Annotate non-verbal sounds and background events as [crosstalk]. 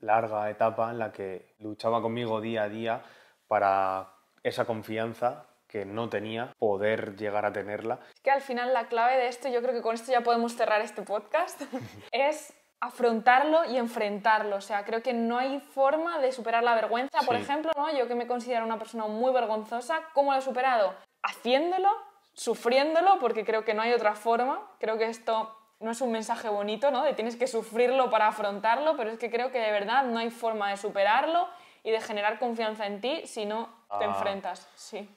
larga etapa en la que luchaba conmigo día a día para esa confianza que no tenía poder llegar a tenerla. Es que al final la clave de esto, yo creo que con esto ya podemos cerrar este podcast, [laughs] es afrontarlo y enfrentarlo. O sea, creo que no hay forma de superar la vergüenza. Por ejemplo, ¿no? yo que me considero una persona muy vergonzosa, ¿cómo lo he superado? Haciéndolo, sufriéndolo, porque creo que no hay otra forma. Creo que esto no es un mensaje bonito, ¿no? De tienes que sufrirlo para afrontarlo, pero es que creo que de verdad no hay forma de superarlo y de generar confianza en ti si no te ah. enfrentas, sí.